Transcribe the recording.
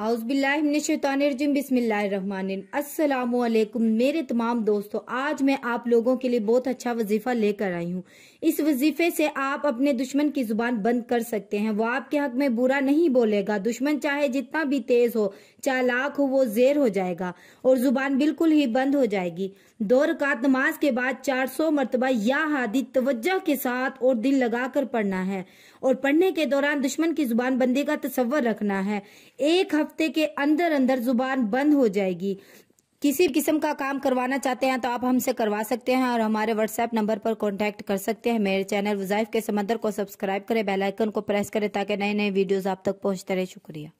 अस्सलाम वालेकुम मेरे तमाम दोस्तों आज मैं आप लोगों के लिए बहुत अच्छा वजीफ़ा लेकर आई हूँ इस वजीफे से आप अपने दुश्मन की जुबान बंद कर सकते हैं वो आपके हक में बुरा नहीं बोलेगा दुश्मन चाहे जितना भी तेज हो चालाक हो वो जेर हो जाएगा और जुबान बिल्कुल ही बंद हो जाएगी दो रकात नमाज के बाद चार सौ मरतबा या हादी तवज्जा के साथ और दिल लगा कर पढ़ना है और पढ़ने के दौरान दुश्मन की जुबान बंदी का तस्वर रखना है एक हफ्ते हफ्ते के अंदर अंदर जुबान बंद हो जाएगी किसी किस्म का काम करवाना चाहते हैं तो आप हमसे करवा सकते हैं और हमारे व्हाट्सएप नंबर पर कांटेक्ट कर सकते हैं मेरे चैनल वज़ाइफ के समंदर को सब्सक्राइब करें बेल आइकन को प्रेस करें ताकि नए नए वीडियोस आप तक पहुंचते रहे शुक्रिया